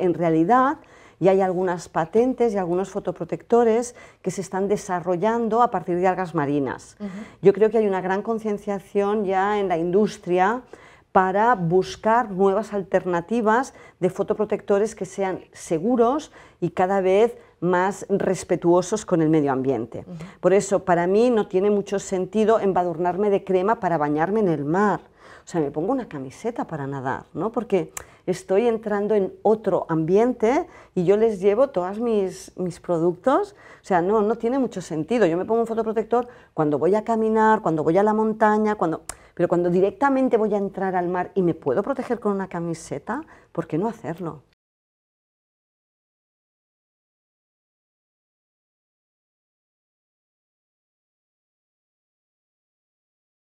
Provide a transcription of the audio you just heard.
en realidad ya hay algunas patentes y algunos fotoprotectores que se están desarrollando a partir de algas marinas. Yo creo que hay una gran concienciación ya en la industria para buscar nuevas alternativas de fotoprotectores que sean seguros y cada vez más respetuosos con el medio ambiente. Por eso, para mí no tiene mucho sentido embadurnarme de crema para bañarme en el mar. O sea, me pongo una camiseta para nadar, ¿no? Porque estoy entrando en otro ambiente y yo les llevo todos mis, mis productos. O sea, no, no tiene mucho sentido. Yo me pongo un fotoprotector cuando voy a caminar, cuando voy a la montaña, cuando... Pero cuando directamente voy a entrar al mar y me puedo proteger con una camiseta, ¿por qué no hacerlo?